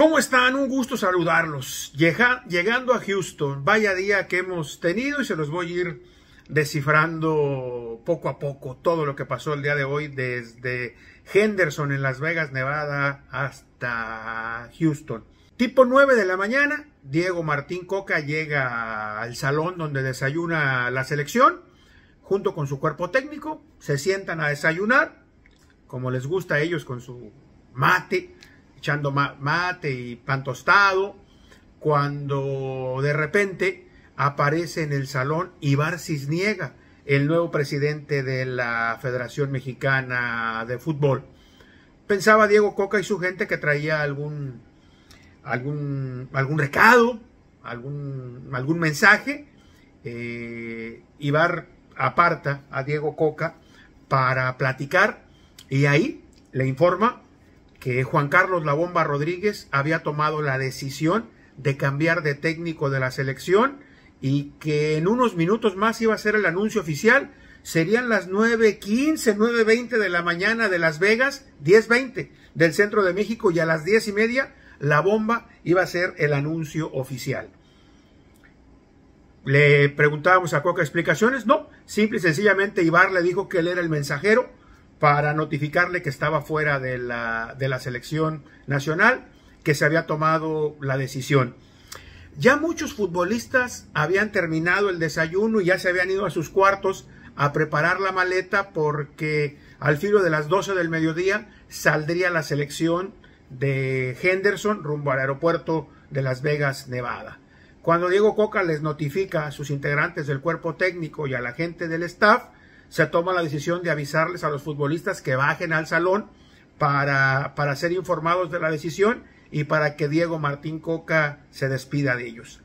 ¿Cómo están? Un gusto saludarlos. llegando a Houston, vaya día que hemos tenido y se los voy a ir descifrando poco a poco todo lo que pasó el día de hoy desde Henderson en Las Vegas, Nevada, hasta Houston. Tipo 9 de la mañana, Diego Martín Coca llega al salón donde desayuna la selección junto con su cuerpo técnico, se sientan a desayunar, como les gusta a ellos con su mate echando mate y pan tostado, cuando de repente aparece en el salón Ibar Cisniega, el nuevo presidente de la Federación Mexicana de Fútbol. Pensaba Diego Coca y su gente que traía algún, algún, algún recado, algún, algún mensaje. Eh, Ibar aparta a Diego Coca para platicar y ahí le informa que Juan Carlos La Bomba Rodríguez había tomado la decisión de cambiar de técnico de la selección y que en unos minutos más iba a ser el anuncio oficial. Serían las 9.15, 9.20 de la mañana de Las Vegas, 10.20 del centro de México y a las 10 y media la bomba iba a ser el anuncio oficial. Le preguntábamos a Coca explicaciones, no, simple y sencillamente Ibar le dijo que él era el mensajero para notificarle que estaba fuera de la, de la selección nacional, que se había tomado la decisión. Ya muchos futbolistas habían terminado el desayuno y ya se habían ido a sus cuartos a preparar la maleta porque al filo de las 12 del mediodía saldría la selección de Henderson rumbo al aeropuerto de Las Vegas, Nevada. Cuando Diego Coca les notifica a sus integrantes del cuerpo técnico y a la gente del staff, se toma la decisión de avisarles a los futbolistas que bajen al salón para, para ser informados de la decisión y para que Diego Martín Coca se despida de ellos.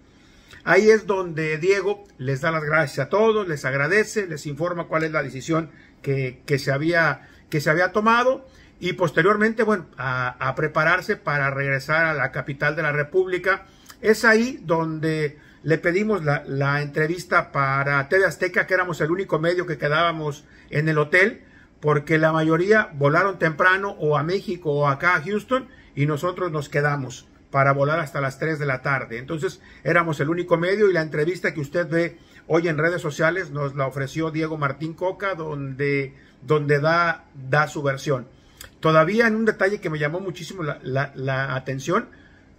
Ahí es donde Diego les da las gracias a todos, les agradece, les informa cuál es la decisión que, se, había, que se había tomado y posteriormente, bueno, a, prepararse para regresar a la capital de la República. Es ahí donde le pedimos la, entrevista para TV Azteca, que éramos el único medio que quedábamos en el hotel, porque la mayoría volaron temprano o a México o acá a Houston y nosotros nos quedamos para volar hasta las 3 de la tarde. Entonces éramos el único medio y la entrevista que usted ve hoy en redes sociales nos la ofreció Diego Martín Coca, donde, donde da, da su versión. Todavía en un detalle que me llamó muchísimo la atención,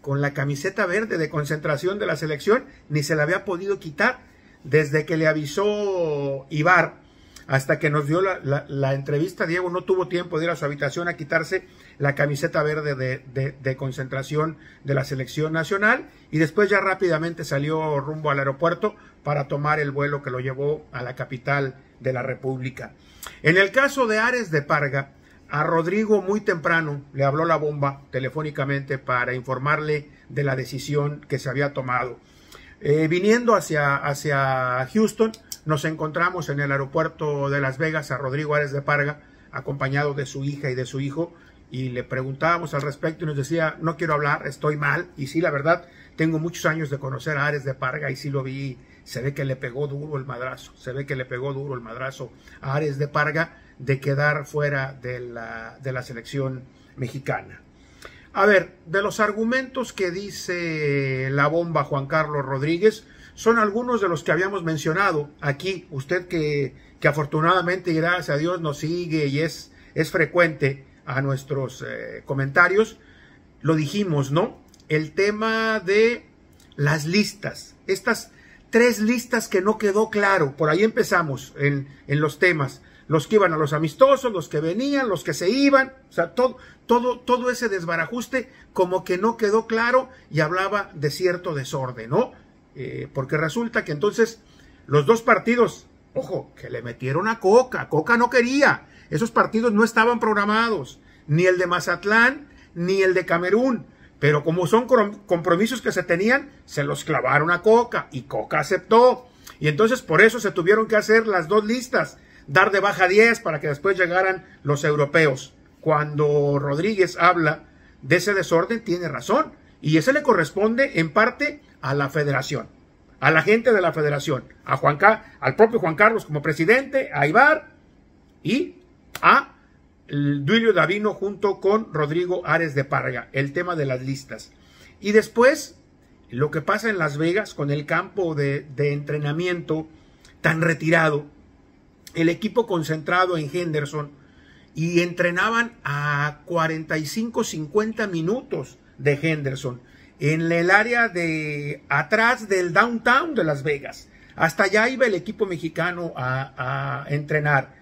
con la camiseta verde de concentración de la selección, ni se la había podido quitar desde que le avisó Ibar hasta que nos dio la, entrevista. Diego no tuvo tiempo de ir a su habitación a quitarse la camiseta verde de concentración de la selección nacional y después ya rápidamente salió rumbo al aeropuerto para tomar el vuelo que lo llevó a la capital de la República. En el caso de Ares de Parga, a Rodrigo muy temprano le habló la bomba telefónicamente para informarle de la decisión que se había tomado. Eh, viniendo hacia, hacia Houston, nos encontramos en el aeropuerto de Las Vegas a Rodrigo Ares de Parga, acompañado de su hija y de su hijo, y le preguntábamos al respecto y nos decía, no quiero hablar, estoy mal. Y sí, la verdad, tengo muchos años de conocer a Ares de Parga y sí lo vi, se ve que le pegó duro el madrazo, se ve que le pegó duro el madrazo a Ares de Parga de quedar fuera de la, selección mexicana. A ver, de los argumentos que dice la bomba Juan Carlos Rodríguez, son algunos de los que habíamos mencionado aquí. Usted que, afortunadamente y gracias a Dios nos sigue y es, es frecuente a nuestros eh, comentarios, lo dijimos, ¿no? El tema de las listas, estas tres listas que no quedó claro, por ahí empezamos en, en los temas los que iban a los amistosos, los que venían, los que se iban, o sea, todo, todo, todo ese desbarajuste como que no quedó claro y hablaba de cierto desorden, ¿no? Eh, porque resulta que entonces los dos partidos, ojo, que le metieron a Coca, Coca no quería, esos partidos no estaban programados, ni el de Mazatlán, ni el de Camerún, pero como son compromisos que se tenían, se los clavaron a Coca y Coca aceptó. Y entonces por eso se tuvieron que hacer las dos listas, dar de baja 10 para que después llegaran los europeos. Cuando Rodríguez habla de ese desorden, tiene razón. Y ese le corresponde en parte a la federación, a la gente de la federación, a Juan al propio Juan Carlos como presidente, a Ibar y a Duilio Davino junto con Rodrigo Ares de Parga, el tema de las listas. Y después, lo que pasa en Las Vegas con el campo de entrenamiento tan retirado, el equipo concentrado en Henderson y entrenaban a 45-50 minutos de Henderson en el área de atrás del downtown de Las Vegas. Hasta allá iba el equipo mexicano a, a entrenar.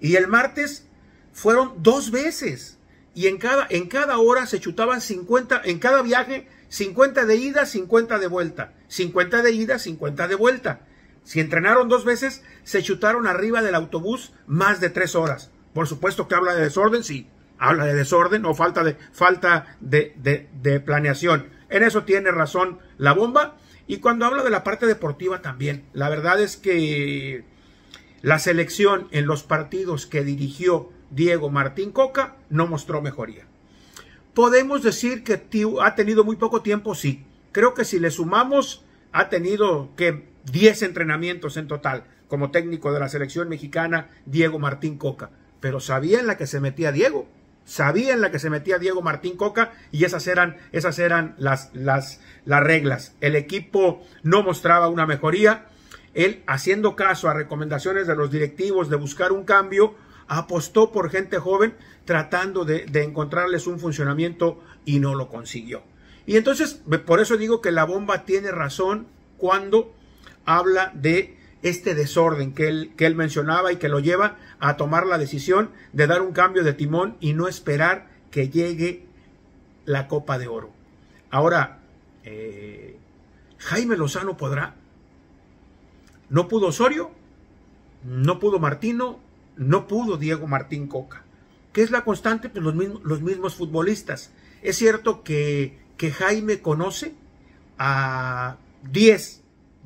Y el martes fueron dos veces y en cada, en cada hora se chutaban 50, en cada viaje 50 de ida, 50 de vuelta, 50 de ida, 50 de vuelta. Si entrenaron dos veces, se chutaron arriba del autobús más de tres horas. Por supuesto que habla de desorden, sí. Habla de desorden o falta de, falta de, planeación. En eso tiene razón la bomba. Y cuando habla de la parte deportiva también, la verdad es que la selección en los partidos que dirigió Diego Martín Coca no mostró mejoría. ¿Podemos decir que ha tenido muy poco tiempo? Sí. Creo que si le sumamos, ha tenido que 10 entrenamientos en total como técnico de la selección mexicana Diego Martín Coca. Pero sabía en la que se metía Diego, sabía en la que se metía Diego Martín Coca y esas eran, esas eran las, las, las reglas. El equipo no mostraba una mejoría. Él, haciendo caso a recomendaciones de los directivos de buscar un cambio, apostó por gente joven tratando de, de encontrarles un funcionamiento y no lo consiguió. Y entonces, por eso digo que la bomba tiene razón cuando habla de este desorden que él, él mencionaba y que lo lleva a tomar la decisión de dar un cambio de timón y no esperar que llegue la Copa de Oro. Ahora, eh, Jaime Lozano podrá. No pudo Osorio, no pudo Martino, no pudo Diego Martín Coca. ¿Qué es la constante? Pues los mismos, los mismos futbolistas. Es cierto que, que Jaime conoce a 10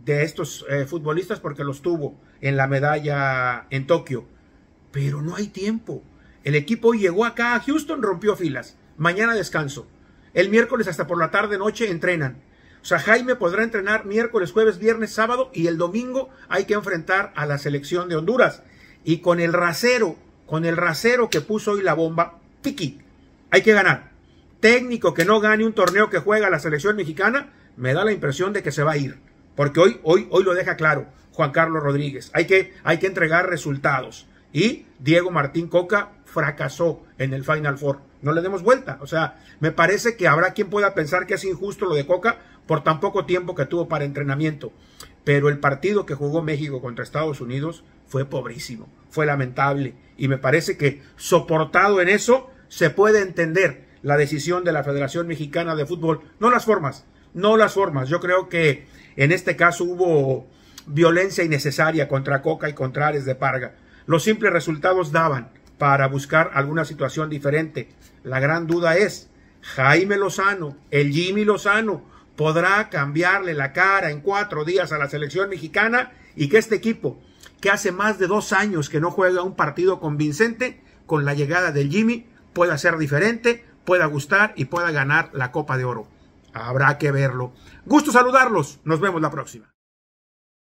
de estos eh, futbolistas porque los tuvo en la medalla en Tokio. Pero no hay tiempo. El equipo llegó acá a Houston, rompió filas. Mañana descanso. El miércoles hasta por la tarde, noche entrenan. O sea, Jaime podrá entrenar miércoles, jueves, viernes, sábado y el domingo hay que enfrentar a la selección de Honduras. Y con el rasero, con el rasero que puso hoy la bomba, piqui, hay que ganar. Técnico que no gane un torneo que juega la selección mexicana, me da la impresión de que se va a ir. Porque hoy, hoy, hoy lo deja claro Juan Carlos Rodríguez. Hay que, hay que entregar resultados. Y Diego Martín Coca fracasó en el Final Four. No le demos vuelta. O sea, me parece que habrá quien pueda pensar que es injusto lo de Coca por tan poco tiempo que tuvo para entrenamiento. Pero el partido que jugó México contra Estados Unidos fue pobrísimo, fue lamentable. Y me parece que soportado en eso, se puede entender la decisión de la Federación Mexicana de Fútbol, no las formas, no las formas. Yo creo que en este caso hubo violencia innecesaria contra Coca y contra Ares de Parga. Los simples resultados daban para buscar alguna situación diferente. La gran duda es, Jaime Lozano, el Jimmy Lozano, podrá cambiarle la cara en cuatro días a la selección mexicana y que este equipo, que hace más de dos años que no juega un partido convincente, con la llegada del Jimmy pueda ser diferente, pueda gustar y pueda ganar la Copa de Oro. Habrá que verlo. Gusto saludarlos. Nos vemos la próxima.